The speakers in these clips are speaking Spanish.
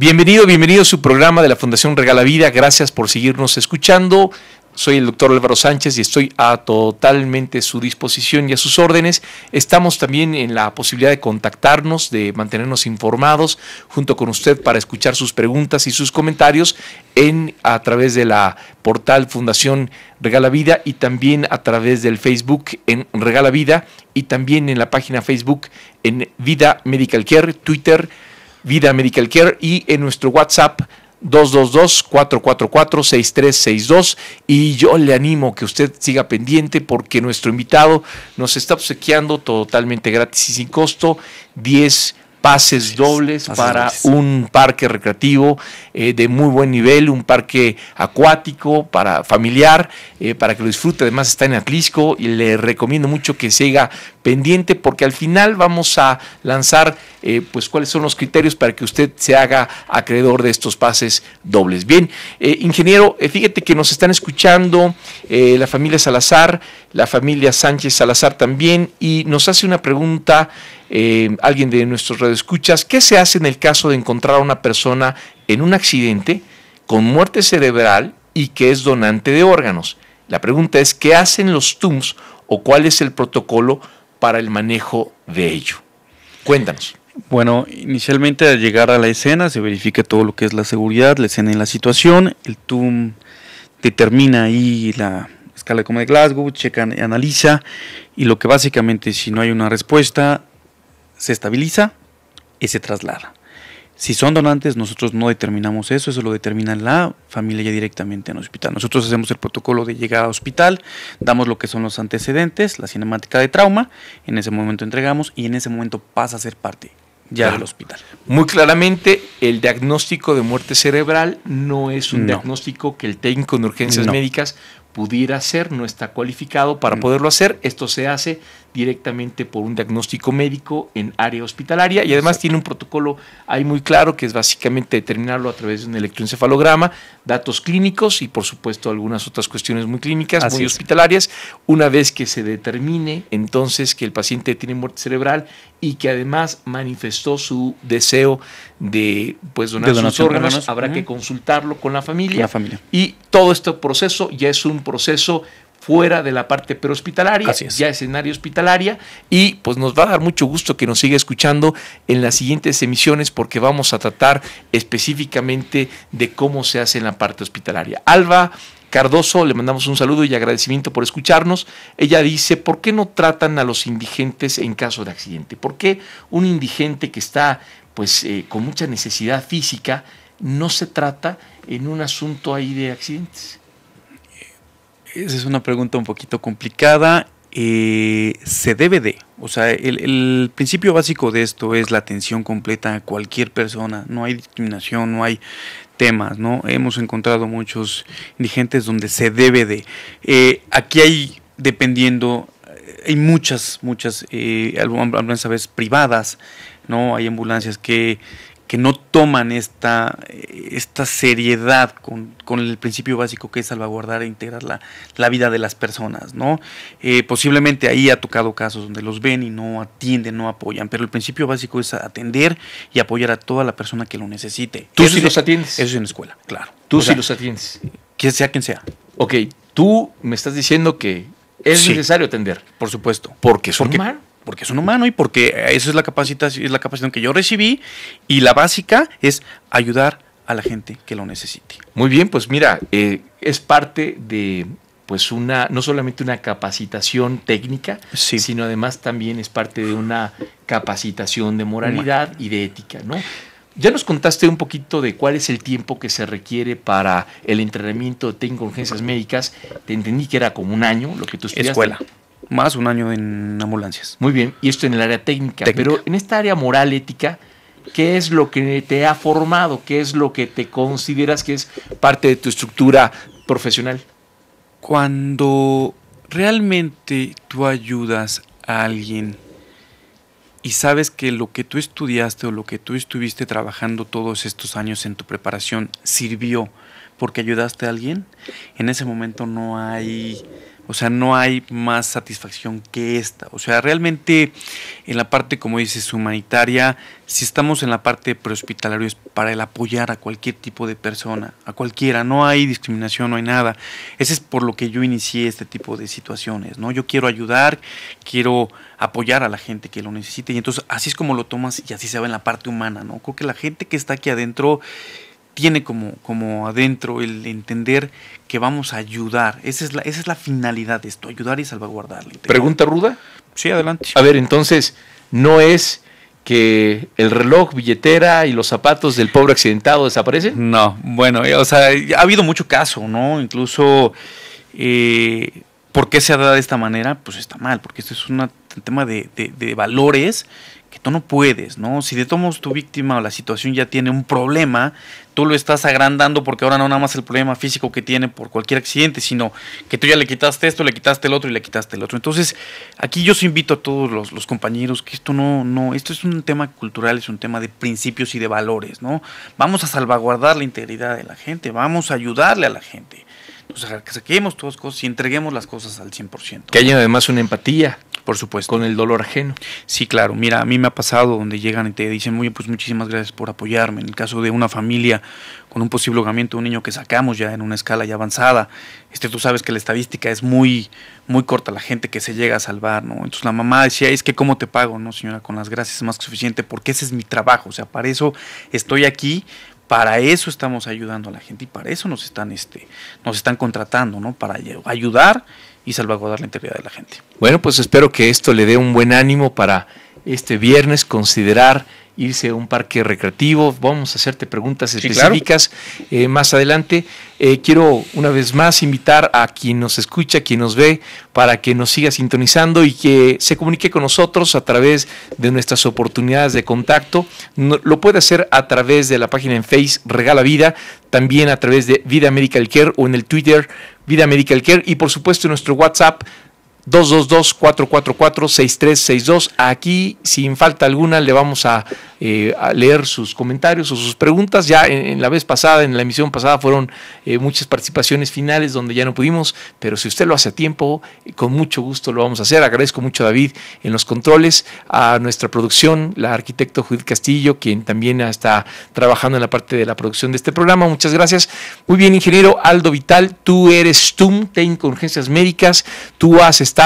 Bienvenido, bienvenido a su programa de la Fundación Regala Vida. Gracias por seguirnos escuchando. Soy el doctor Álvaro Sánchez y estoy a totalmente su disposición y a sus órdenes. Estamos también en la posibilidad de contactarnos, de mantenernos informados junto con usted para escuchar sus preguntas y sus comentarios en, a través de la portal Fundación Regala Vida y también a través del Facebook en Regala Vida y también en la página Facebook en Vida Medical Care, Twitter, Vida Medical Care y en nuestro WhatsApp 222-444-6362 y yo le animo que usted siga pendiente porque nuestro invitado nos está obsequiando totalmente gratis y sin costo 10 pases dobles para un parque recreativo eh, de muy buen nivel, un parque acuático para familiar, eh, para que lo disfrute. Además está en Atlisco y le recomiendo mucho que siga pendiente porque al final vamos a lanzar eh, pues cuáles son los criterios para que usted se haga acreedor de estos pases dobles. Bien, eh, ingeniero, eh, fíjate que nos están escuchando la familia Salazar, la familia Sánchez Salazar también, y nos hace una pregunta alguien de nuestros escuchas. ¿qué se hace en el caso de encontrar a una persona en un accidente con muerte cerebral y que es donante de órganos? La pregunta es, ¿qué hacen los TUMS o cuál es el protocolo para el manejo de ello? Cuéntanos. Bueno, inicialmente al llegar a la escena se verifica todo lo que es la seguridad, la escena y la situación. El TUM determina ahí la escala como de Glasgow, checa y analiza. Y lo que básicamente, si no hay una respuesta, se estabiliza y se traslada. Si son donantes, nosotros no determinamos eso, eso lo determina la familia ya directamente en el hospital. Nosotros hacemos el protocolo de llegada al hospital, damos lo que son los antecedentes, la cinemática de trauma, en ese momento entregamos y en ese momento pasa a ser parte ya del hospital. Muy claramente, el diagnóstico de muerte cerebral no es un diagnóstico que el técnico en urgencias médicas pudiera hacer, no está cualificado para mm. poderlo hacer. Esto se hace directamente por un diagnóstico médico en área hospitalaria y además tiene un protocolo ahí muy claro que es básicamente determinarlo a través de un electroencefalograma, datos clínicos y por supuesto algunas otras cuestiones muy clínicas, muy hospitalarias. Una vez que se determine entonces que el paciente tiene muerte cerebral y que además manifestó su deseo de pues donar sus órganos, habrá que consultarlo con la familia. Con la familia. Y todo este proceso ya es un proceso fuera de la parte prehospitalaria, es. ya escenario hospitalaria, y pues nos va a dar mucho gusto que nos siga escuchando en las siguientes emisiones porque vamos a tratar específicamente de cómo se hace en la parte hospitalaria. Alba Cardoso, le mandamos un saludo y agradecimiento por escucharnos. Ella dice, ¿por qué no tratan a los indigentes en caso de accidente? ¿Por qué un indigente que está pues eh, con mucha necesidad física no se trata en un asunto ahí de accidentes? Esa es una pregunta un poquito complicada. Eh, se debe de, o sea, el, principio básico de esto es la atención completa a cualquier persona, no hay discriminación, no hay temas, ¿no? Hemos encontrado muchos indigentes donde se debe de. Eh, aquí hay, dependiendo, hay muchas, muchas eh, ambulancias privadas, ¿no? Hay ambulancias que que no toman esta, esta seriedad con, el principio básico que es salvaguardar e integrar la, vida de las personas, ¿no? Eh, posiblemente ahí ha tocado casos donde los ven y no atienden, no apoyan, pero el principio básico es atender y apoyar a toda la persona que lo necesite. ¿Tú si sí los atiendes? Eso es en escuela, claro. ¿Tú sí los atiendes? Que sea quien sea. Ok, tú me estás diciendo que es necesario atender. Por supuesto. Porque ¿Por porque es un humano y porque esa es la capacitación, es la capacitación que yo recibí y la básica es ayudar a la gente que lo necesite. Muy bien, pues mira, eh, es parte de pues una, no solamente una capacitación técnica, sino además también es parte de una capacitación de moralidad y de ética, ¿no? Ya nos contaste un poquito de cuál es el tiempo que se requiere para el entrenamiento de técnico urgencias médicas. Te entendí que era como un año lo que tú estudiaste. Escuela más un año en ambulancias. Muy bien, y esto en el área técnica, pero en esta área moral, ética, ¿qué es lo que te ha formado? ¿Qué es lo que te consideras que es parte de tu estructura profesional? Cuando realmente tú ayudas a alguien y sabes que lo que tú estudiaste o lo que tú estuviste trabajando todos estos años en tu preparación sirvió porque ayudaste a alguien, en ese momento no hay o sea, no hay más satisfacción que esta. O sea, realmente en la parte, como dices, humanitaria, si estamos en la parte prehospitalaria es para el apoyar a cualquier tipo de persona, a cualquiera. No hay discriminación, no hay nada. Ese es por lo que yo inicié este tipo de situaciones, ¿no? Yo quiero ayudar, quiero apoyar a la gente que lo necesite. Y entonces así es como lo tomas y así se va en la parte humana, ¿no? Creo que la gente que está aquí adentro tiene como, como adentro el entender que vamos a ayudar. Esa es la, esa es la finalidad de esto, ayudar y salvaguardar. ¿Pregunta ruda? Sí, adelante. A ver, entonces, no es que el reloj, billetera y los zapatos del pobre accidentado desaparecen? No, bueno, eh, o sea, ha habido mucho caso, ¿no? Incluso, eh, ¿por qué se ha dado de esta manera? Pues está mal, porque esto es un tema de, de, de valores que tú no puedes, ¿no? Si de todos tu víctima o la situación ya tiene un problema, tú lo estás agrandando porque ahora no nada más el problema físico que tiene por cualquier accidente, sino que tú ya le quitaste esto, le quitaste el otro y le quitaste el otro. Entonces, aquí yo os invito a todos los, compañeros que esto no, no, esto es un tema cultural, es un tema de principios y de valores, ¿no? Vamos a salvaguardar la integridad de la gente, vamos a ayudarle a la gente. O que saquemos todas cosas y entreguemos las cosas al 100%. Que haya además una empatía por supuesto. Con el dolor ajeno. Sí, claro. Mira, a mí me ha pasado donde llegan y te dicen, muy pues muchísimas gracias por apoyarme. En el caso de una familia con un posible ahogamiento de un niño que sacamos ya en una escala ya avanzada, este, tú sabes que la estadística es muy, muy corta, la gente que se llega a salvar, ¿no? Entonces la mamá decía, es que ¿cómo te pago, no, señora? Con las gracias es más que suficiente, porque ese es mi trabajo, o sea, para eso estoy aquí para eso estamos ayudando a la gente y para eso nos están, este, nos están contratando, ¿no? Para ayudar y salvaguardar la integridad de la gente. Bueno, pues espero que esto le dé un buen ánimo para este viernes considerar irse a un parque recreativo. Vamos a hacerte preguntas específicas eh, más adelante. Eh, quiero una vez más invitar a quien nos escucha, quien nos ve, para que nos siga sintonizando y que se comunique con nosotros a través de nuestras oportunidades de contacto. lo puede hacer a través de la página en Face Regala Vida, también a través de Vida Medical Care o en el Twitter Vida Medical Care y por supuesto nuestro WhatsApp 222-444-6362. Aquí, sin falta alguna, le vamos eh, a, leer sus comentarios o sus preguntas. Ya en, la vez pasada, en la emisión pasada, fueron eh, muchas participaciones finales donde ya no pudimos, pero si usted lo hace a tiempo, con mucho gusto lo vamos a hacer. Agradezco mucho a David en los controles, a nuestra producción, la arquitecto Judith Castillo, quien también está trabajando en la parte de la producción de este programa. Muchas gracias. Muy bien, ingeniero Aldo Vital, tú eres TUM, te con Urgencias Médicas, tú has estado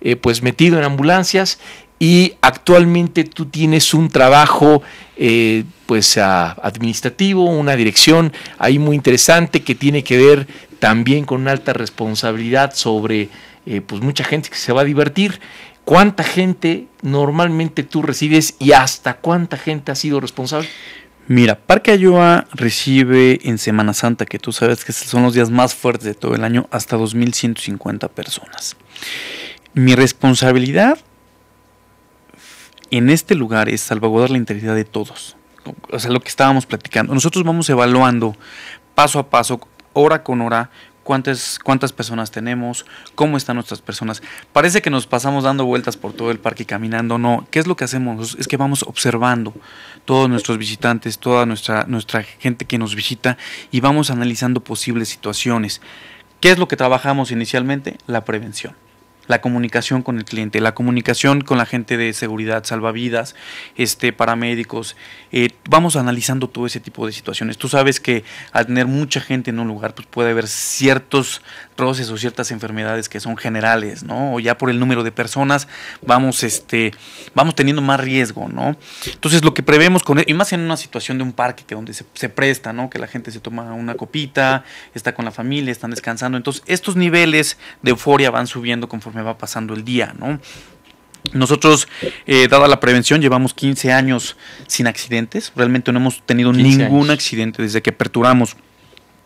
eh, pues metido en ambulancias y actualmente tú tienes un trabajo eh, pues administrativo, una dirección ahí muy interesante que tiene que ver también con alta responsabilidad sobre eh, pues mucha gente que se va a divertir. ¿Cuánta gente normalmente tú recibes y hasta cuánta gente ha sido responsable? Mira, Parque Ayoa recibe en Semana Santa, que tú sabes que son los días más fuertes de todo el año, hasta 2.150 personas mi responsabilidad en este lugar es salvaguardar la integridad de todos. O sea, lo que estábamos platicando. Nosotros vamos evaluando paso a paso, hora con hora, cuántas, cuántas personas tenemos, cómo están nuestras personas. Parece que nos pasamos dando vueltas por todo el parque caminando. No, ¿qué es lo que hacemos? Es que vamos observando todos nuestros visitantes, toda nuestra, nuestra gente que nos visita y vamos analizando posibles situaciones. ¿Qué es lo que trabajamos inicialmente? La prevención la comunicación con el cliente, la comunicación con la gente de seguridad, salvavidas, este, paramédicos. Eh, vamos analizando todo ese tipo de situaciones. Tú sabes que al tener mucha gente en un lugar, pues puede haber ciertos o ciertas enfermedades que son generales, ¿no? O ya por el número de personas vamos, este, vamos teniendo más riesgo, ¿no? Entonces lo que prevemos con e-, y más en una situación de un parque que donde se, presta, ¿no? Que la gente se toma una copita, está con la familia, están descansando, entonces estos niveles de euforia van subiendo conforme va pasando el día, ¿no? Nosotros, eh, dada la prevención, llevamos 15 años sin accidentes. Realmente no hemos tenido ningún accidente desde que aperturamos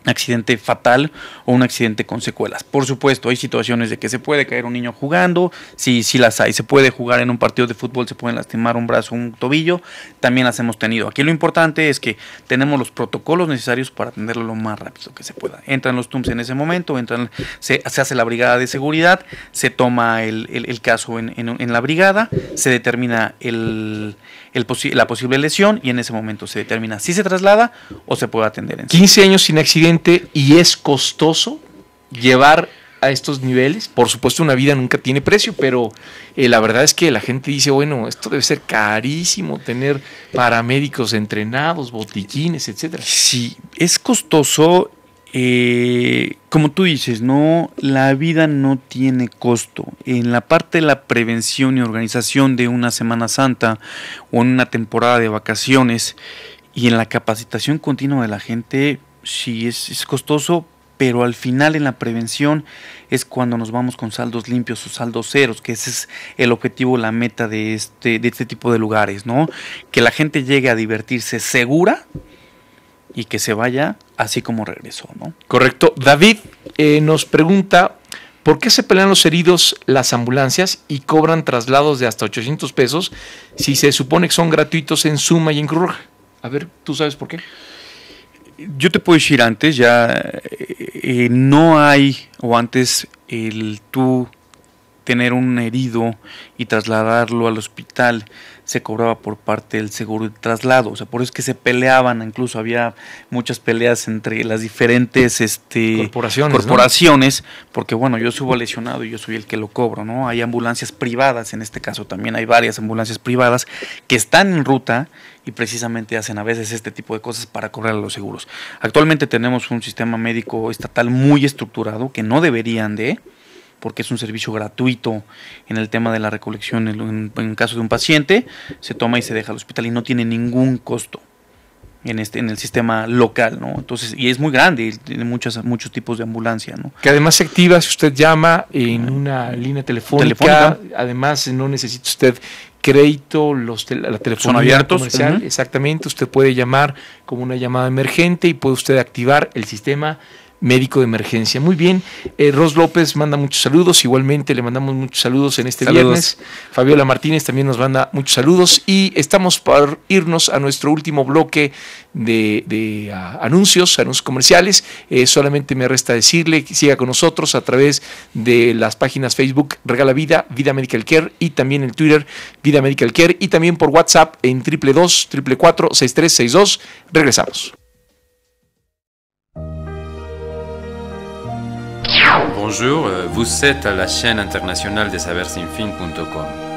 accidente fatal o un accidente con secuelas. Por supuesto, hay situaciones de que se puede caer un niño jugando, si las hay, se puede jugar en un partido de fútbol, se pueden lastimar un brazo, un tobillo, también las hemos tenido. Aquí lo importante es que tenemos los protocolos necesarios para atenderlo lo más rápido que se pueda. Entran los TUMS en ese momento, entran, se, hace la brigada de seguridad, se toma el, caso en la brigada, se determina el la posible lesión y en ese momento se determina si se traslada o se puede atender. En 15 años sin accidente y es costoso llevar a estos niveles. Por supuesto, una vida nunca tiene precio, pero eh, la verdad es que la gente dice, bueno, esto debe ser carísimo tener paramédicos entrenados, botiquines, etcétera. Sí, es costoso eh, como tú dices, no, la vida no tiene costo. En la parte de la prevención y organización de una Semana Santa o en una temporada de vacaciones y en la capacitación continua de la gente, sí es, costoso, pero al final en la prevención es cuando nos vamos con saldos limpios o saldos ceros, que ese es el objetivo, la meta de este, de este tipo de lugares, ¿no? Que la gente llegue a divertirse segura y que se vaya así como regresó, ¿no? Correcto. David eh, nos pregunta ¿Por qué se pelean los heridos las ambulancias y cobran traslados de hasta 800 pesos si se supone que son gratuitos en Suma y en Cruz A ver, ¿tú sabes por qué? Yo te puedo decir antes, ya eh, eh, no hay, o antes el tú tener un herido y trasladarlo al hospital se cobraba por parte del seguro de traslado. O sea, por eso es que se peleaban, incluso había muchas peleas entre las diferentes este, corporaciones, corporaciones porque bueno, yo subo lesionado y yo soy el que lo cobro, ¿no? Hay ambulancias privadas, en este caso también hay varias ambulancias privadas que están en ruta y precisamente hacen a veces este tipo de cosas para cobrar a los seguros. Actualmente tenemos un sistema médico estatal muy estructurado que no deberían de porque es un servicio gratuito en el tema de la recolección en, caso de un paciente, se toma y se deja al hospital y no tiene ningún costo en este en el sistema local, ¿no? Entonces, y es muy grande, tiene muchas muchos tipos de ambulancia, ¿no? Que además se activa si usted llama en una línea telefónica, además no necesita usted crédito, los la telefonía Son abiertos, comercial, exactamente, usted puede llamar como una llamada emergente y puede usted activar el sistema médico de emergencia. Muy bien, eh, Ros López manda muchos saludos, igualmente le mandamos muchos saludos en este viernes. Fabiola Martínez también nos manda muchos saludos y estamos por irnos a nuestro último bloque de, ah, anuncios, anuncios comerciales. Eh, solamente me resta decirle que siga con nosotros a través de las páginas Facebook Regala Vida, Vida Medical Care y también el Twitter Vida Medical Care y también por WhatsApp en triple tres, seis 6362. Regresamos. Bonjour, euh, vous êtes à la chaîne internationale de